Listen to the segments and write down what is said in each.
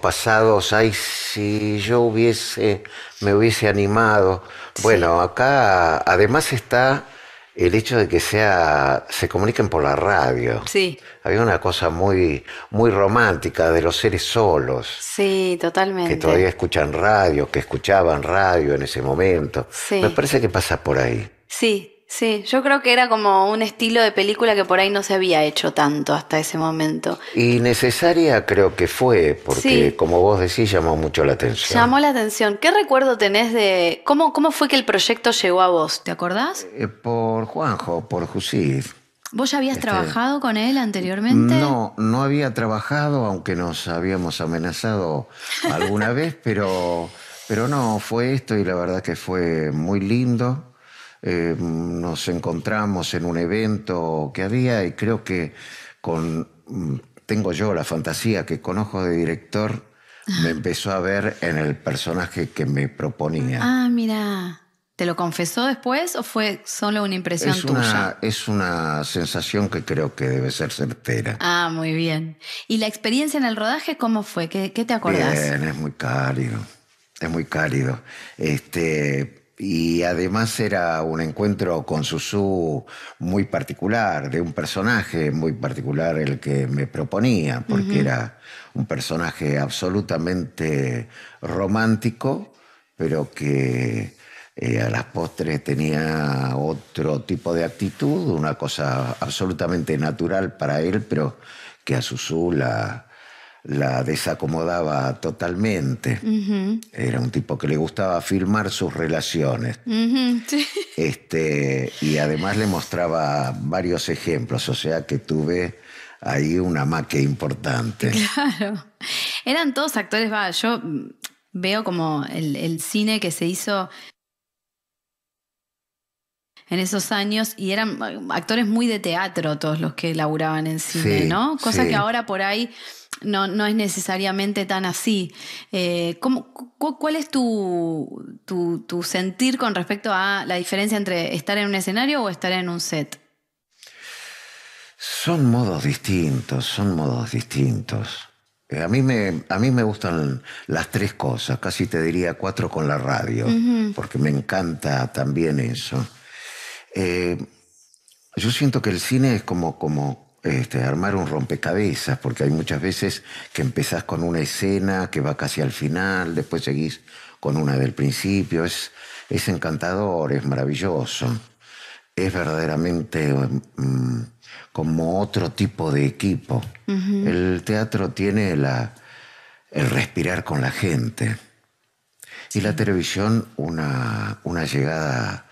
pasados, ay, si yo hubiese, me hubiese animado. Bueno, acá además está el hecho de que sea, se comuniquen por la radio. Sí. Había una cosa muy, muy romántica de los seres solos. Sí, totalmente. Que todavía escuchan radio, que escuchaban radio en ese momento. Me parece que pasa por ahí. Sí, Sí, yo creo que era como un estilo de película que por ahí no se había hecho tanto hasta ese momento. Y necesaria creo que fue, porque como vos decís, llamó mucho la atención. Llamó la atención. ¿Qué recuerdo tenés de cómo, cómo fue que el proyecto llegó a vos? ¿Te acordás? Eh, por Juanjo, por Jusid. ¿Vos ya habías este, trabajado con él anteriormente? No, no había trabajado, aunque nos habíamos amenazado alguna vez, pero, pero no, fue esto y la verdad que fue muy lindo Em, nos encontramos en un evento que había y creo que con, mm, tengo yo la fantasía que con ojos de director me ah. empezó a ver en el personaje que me proponía. Ah, mira. ¿Te lo confesó después o fue solo una impresión es tuya? Una, es una sensación que creo que debe ser certera. Ah, muy bien. ¿Y la experiencia en el rodaje cómo fue? ¿Qué, qué te acordás? Bien, es muy cálido. Es muy cálido. Este, y además era un encuentro con Susú muy particular, de un personaje muy particular el que me proponía, porque era un personaje absolutamente romántico, pero que eh, a las postres tenía otro tipo de actitud, una cosa absolutamente natural para él, pero que a Susú la, la desacomodaba totalmente. Era un tipo que le gustaba firmar sus relaciones. este, y además le mostraba varios ejemplos, o sea que tuve ahí una maque importante. Claro. Eran todos actores, va, yo veo como el, cine que se hizo en esos años y eran actores muy de teatro todos los que laburaban en cine, ¿no? Cosa que ahora por ahí no, no es necesariamente tan así. Eh, ¿Cuál es tu, tu, sentir con respecto a la diferencia entre estar en un escenario o estar en un set? Son modos distintos, son modos distintos. Eh, a, mí me, a mí me gustan las tres cosas, casi te diría cuatro con la radio, porque me encanta también eso. Eh, yo siento que el cine es como, como, este, armar un rompecabezas, porque hay muchas veces que empezás con una escena que va casi al final, después seguís con una del principio. Es, es encantador, es maravilloso. Es verdaderamente mm, como otro tipo de equipo. El teatro tiene la, el respirar con la gente. Y la televisión, una, una llegada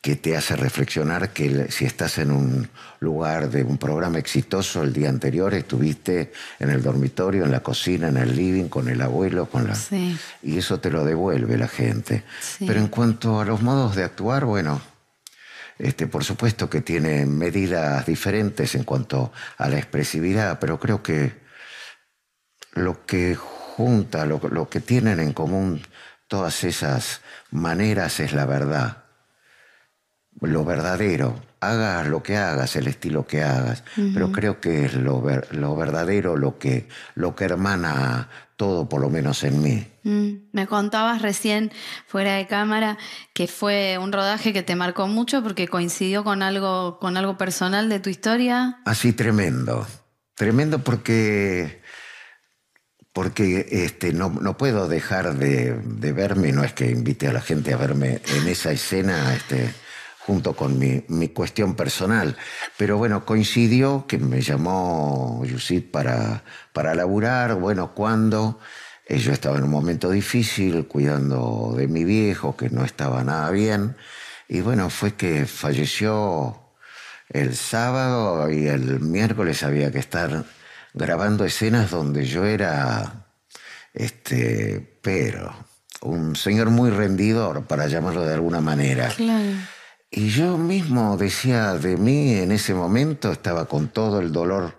que te hace reflexionar que si estás en un lugar de un programa exitoso el día anterior, estuviste en el dormitorio, en la cocina, en el living, con el abuelo, con la... Y eso te lo devuelve la gente. Pero en cuanto a los modos de actuar, bueno, este, por supuesto que tiene medidas diferentes en cuanto a la expresividad, pero creo que lo que junta, lo que tienen en común todas esas maneras es la verdad lo verdadero. Hagas lo que hagas, el estilo que hagas, pero creo que es lo, lo verdadero lo que, lo que hermana todo, por lo menos en mí. Mm, me contabas recién, fuera de cámara, que fue un rodaje que te marcó mucho porque coincidió con algo, con algo personal de tu historia. Así ah, tremendo. Tremendo porque porque este, no, puedo dejar de, de, verme, no es que invite a la gente a verme en esa escena, este, junto con mi, cuestión personal. Pero bueno, coincidió que me llamó Yusit para, para laburar, bueno, cuando eh, yo estaba en un momento difícil, cuidando de mi viejo, que no estaba nada bien, y bueno, fue que falleció el sábado y el miércoles había que estar grabando escenas donde yo era, este, pero, un señor muy rendidor, para llamarlo de alguna manera. Claro. Y yo mismo decía de mí en ese momento, estaba con todo el dolor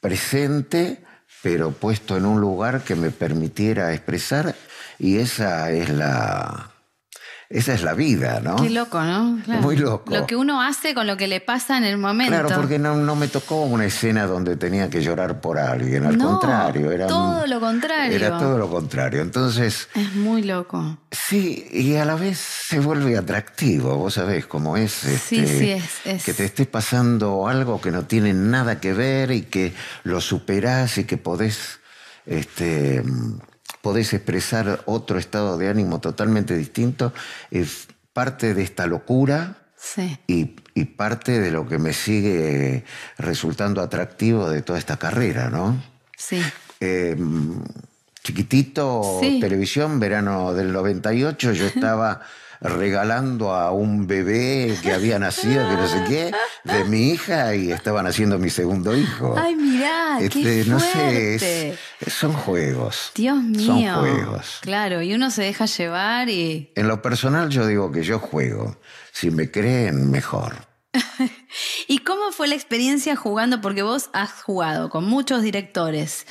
presente, pero puesto en un lugar que me permitiera expresar, y esa es la, esa es la vida, ¿no? Qué loco, ¿no? Muy loco. Lo que uno hace con lo que le pasa en el momento. Claro, porque no, no me tocó una escena donde tenía que llorar por alguien. Al contrario, era. Todo lo contrario. Era todo lo contrario. Entonces. Es muy loco. Sí, y a la vez se vuelve atractivo, vos sabés cómo es. sí, este, sí, es, Que te estés pasando algo que no tiene nada que ver y que lo superás y que podés. Este, podés expresar otro estado de ánimo totalmente distinto, es parte de esta locura y, parte de lo que me sigue resultando atractivo de toda esta carrera, ¿no? Sí. Em, chiquitito, televisión, verano del 98, yo estaba regalando a un bebé que había nacido, que no sé qué, de mi hija y estaban haciendo mi segundo hijo. Ay, mirá, qué este, no sé, son juegos. Dios mío. Son juegos. Claro, y uno se deja llevar y. En lo personal yo digo que yo juego. Si me creen, mejor. ¿Y cómo fue la experiencia jugando? Porque vos has jugado con muchos directores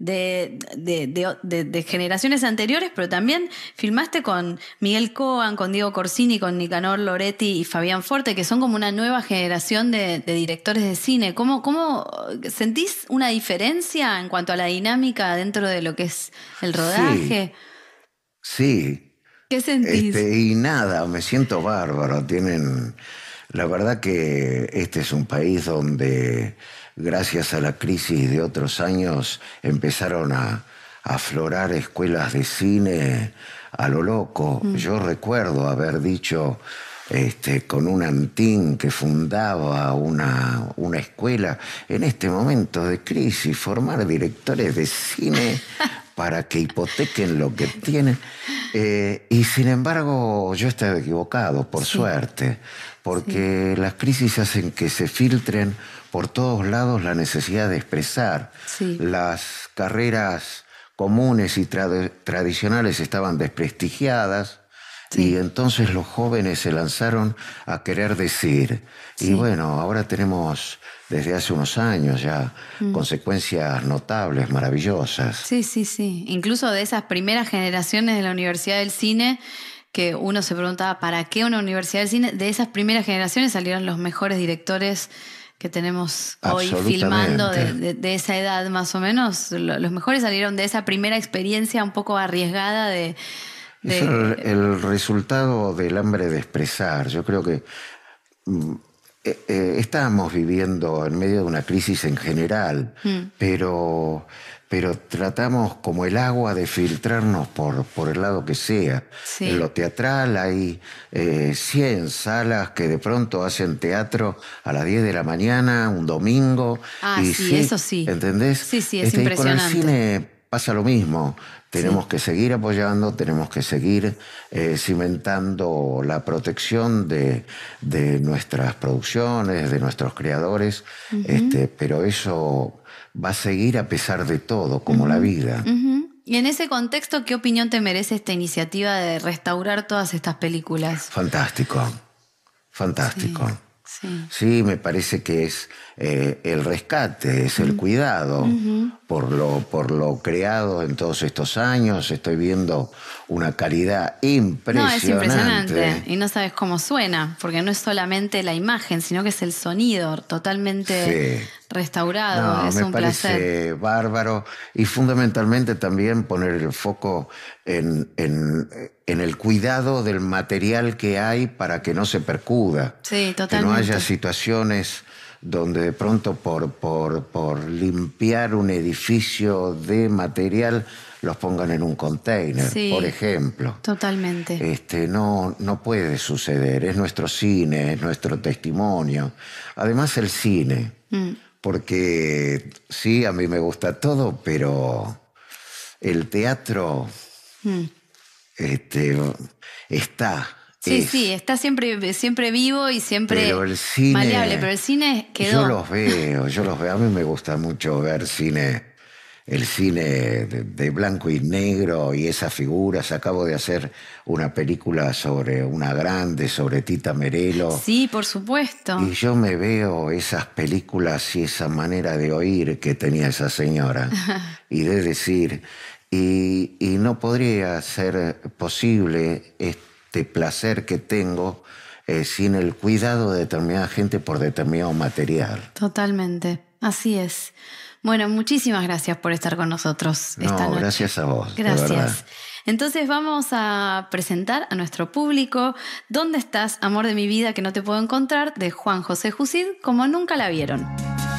de, generaciones anteriores, pero también filmaste con Miguel Coan, con Diego Corsini, con Nicanor Loretti y Fabián Forte, que son como una nueva generación de, directores de cine. ¿Cómo, sentís una diferencia en cuanto a la dinámica dentro de lo que es el rodaje? Sí. ¿Qué sentís? Este, y nada, me siento bárbaro. Tienen. La verdad que este es un país donde gracias a la crisis de otros años, empezaron a aflorar escuelas de cine a lo loco. Mm. Yo recuerdo haber dicho este, con un antín que fundaba una, una escuela, en este momento de crisis, formar directores de cine para que hipotequen lo que tienen. Eh, y sin embargo, yo estaba equivocado, por suerte, porque las crisis hacen que se filtren por todos lados la necesidad de expresar. Las carreras comunes y tradicionales estaban desprestigiadas y entonces los jóvenes se lanzaron a querer decir. Y bueno, ahora tenemos desde hace unos años ya mm. consecuencias notables, maravillosas. Sí, sí, sí. Incluso de esas primeras generaciones de la Universidad del Cine, que uno se preguntaba, ¿para qué una Universidad del Cine? De esas primeras generaciones salieron los mejores directores que tenemos hoy filmando de, esa edad más o menos. Los mejores salieron de esa primera experiencia un poco arriesgada de, es el, resultado del hambre de expresar. Yo creo que mm, eh, eh, estamos viviendo en medio de una crisis en general, mm. pero, pero tratamos como el agua de filtrarnos por, por el lado que sea. En lo teatral hay eh, cien 100 salas que de pronto hacen teatro a las 10 de la mañana, un domingo. Ah, sí, eso sí. ¿Entendés? Sí, sí, es este, impresionante pasa lo mismo. Tenemos que seguir apoyando, tenemos que seguir eh, cimentando la protección de, nuestras producciones, de nuestros creadores, este, pero eso va a seguir a pesar de todo, como la vida. Y en ese contexto, ¿qué opinión te merece esta iniciativa de restaurar todas estas películas? Fantástico, fantástico. Sí, me parece que es eh, el rescate, es el cuidado por, lo, por lo creado en todos estos años. Estoy viendo una calidad impresionante. No, es impresionante. Y no sabes cómo suena, porque no es solamente la imagen, sino que es el sonido totalmente restaurado. es me un parece bárbaro. Y fundamentalmente también poner el foco en, en en el cuidado del material que hay para que no se percuda. Sí, totalmente. Que no haya situaciones donde de pronto por, por, por limpiar un edificio de material los pongan en un container, por ejemplo. Totalmente. Este, no, no puede suceder. Es nuestro cine, es nuestro testimonio. Además, el cine. Mm. Porque sí, a mí me gusta todo, pero el teatro. Mm. Este, está. Sí, sí, está siempre, siempre vivo y siempre maleable, pero el cine quedó. Yo los veo, yo los veo. A mí me gusta mucho ver cine, el cine de, de blanco y negro y esas figuras. Acabo de hacer una película sobre una grande, sobre Tita Merelo. Sí, por supuesto. Y yo me veo esas películas y esa manera de oír que tenía esa señora y de decir, y, no podría ser posible este placer que tengo eh, sin el cuidado de determinada gente por determinado material. Totalmente, así es. Bueno, muchísimas gracias por estar con nosotros esta noche. Gracias a vos. Gracias. Entonces vamos a presentar a nuestro público ¿Dónde estás, amor de mi vida que no te puedo encontrar? de Juan José Jusid, como nunca la vieron.